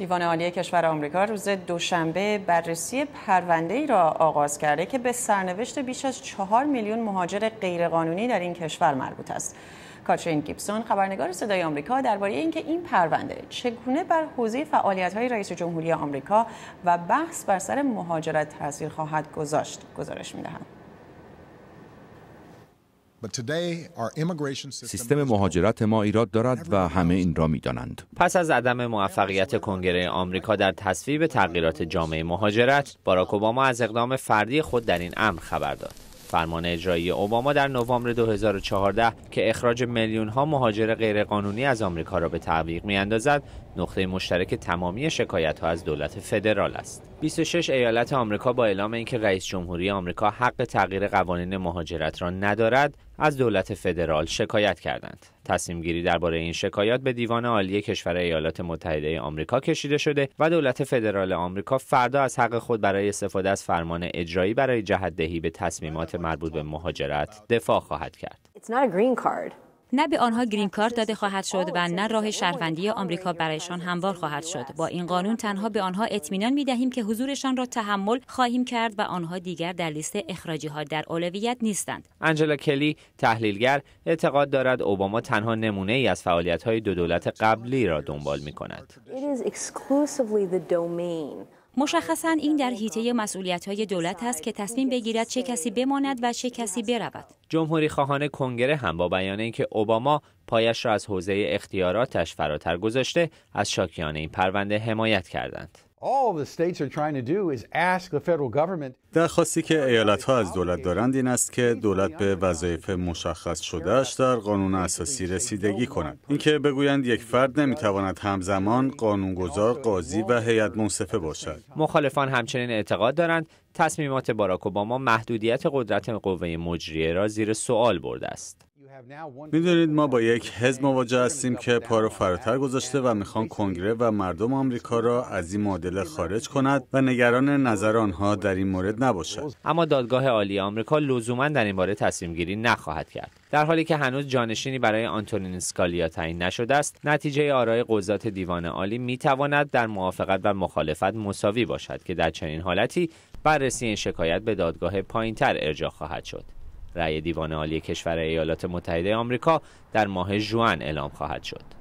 دیوان عالی کشور آمریکا روز دوشنبه بررسی پرونده ای را آغاز کرده که به سرنوشت بیش از چهار میلیون مهاجر غیرقانونی در این کشور مربوط است. کاترین گیبسون خبرنگار صدای آمریکا درباره اینکه این پرونده چگونه بر حوزه های رئیس جمهوری آمریکا و بحث بر سر مهاجرت تاثیر خواهد گذاشت گزارش می‌دهد. سیستم مهاجرت ما ایراد دارد و همه این را دانند پس از عدم موفقیت کنگره آمریکا در تصویب تغییرات جامعه مهاجرت، باراک اوباما از اقدام فردی خود در این امر خبر داد. فرمان اجرایی اوباما در نوامبر 2014 که اخراج میلیون ها مهاجر غیرقانونی از آمریکا را به تعویق اندازد نقطه مشترک تمامی شکایت ها از دولت فدرال است 26 ایالت آمریکا با اعلام اینکه رئیس جمهوری آمریکا حق تغییر قوانین مهاجرت را ندارد از دولت فدرال شکایت کردند. تصمیم گیری درباره این شکایات به دیوان عالی کشور ایالات متحده ای آمریکا کشیده شده و دولت فدرال آمریکا فردا از حق خود برای استفاده از فرمان اجرایی برای جهت دهی به تصمیمات مربوط به مهاجرت دفاع خواهد کرد. نه به آنها گرین کارت داده خواهد شد و نه راه شهروندی آمریکا برایشان هموار خواهد شد با این قانون تنها به آنها اطمینان می دهیم که حضورشان را تحمل خواهیم کرد و آنها دیگر در لیست اخراجی ها در اولویت نیستند انجلا کلی تحلیلگر اعتقاد دارد اوباما تنها نمونه ای از فعالیت های دو دولت قبلی را دنبال می کند مشخصا این در حیطه مسئولیت های دولت است که تصمیم بگیرد چه کسی بماند و چه کسی برود. جمهوری خواهان کنگره هم با بیان اینکه اوباما پایش را از حوزه اختیاراتش فراتر گذاشته از شاکیان این پرونده حمایت کردند. درخواستی که ایالت ها از دولت دارند این است که دولت به وظایف مشخص شدهش در قانون اساسی رسیدگی کند اینکه بگویند یک فرد نمیتواند همزمان قانونگذار قاضی و هیئت منصفه باشد مخالفان همچنین اعتقاد دارند تصمیمات باراک اوباما محدودیت قدرت قوه مجریه را زیر سوال برده است میدونید ما با یک حزب مواجه هستیم که پا فراتر گذاشته و میخوان کنگره و مردم آمریکا را از این معادله خارج کند و نگران نظر آنها در این مورد نباشد اما دادگاه عالی آمریکا لزوما در این باره تصمیم گیری نخواهد کرد در حالی که هنوز جانشینی برای آنتونین اسکالیا تعیین نشده است نتیجه آرای قضات دیوان عالی میتواند در موافقت و مخالفت مساوی باشد که در چنین حالتی بررسی این شکایت به دادگاه پایینتر ارجاع خواهد شد رأی دیوان عالی کشور ایالات متحده آمریکا در ماه جوان اعلام خواهد شد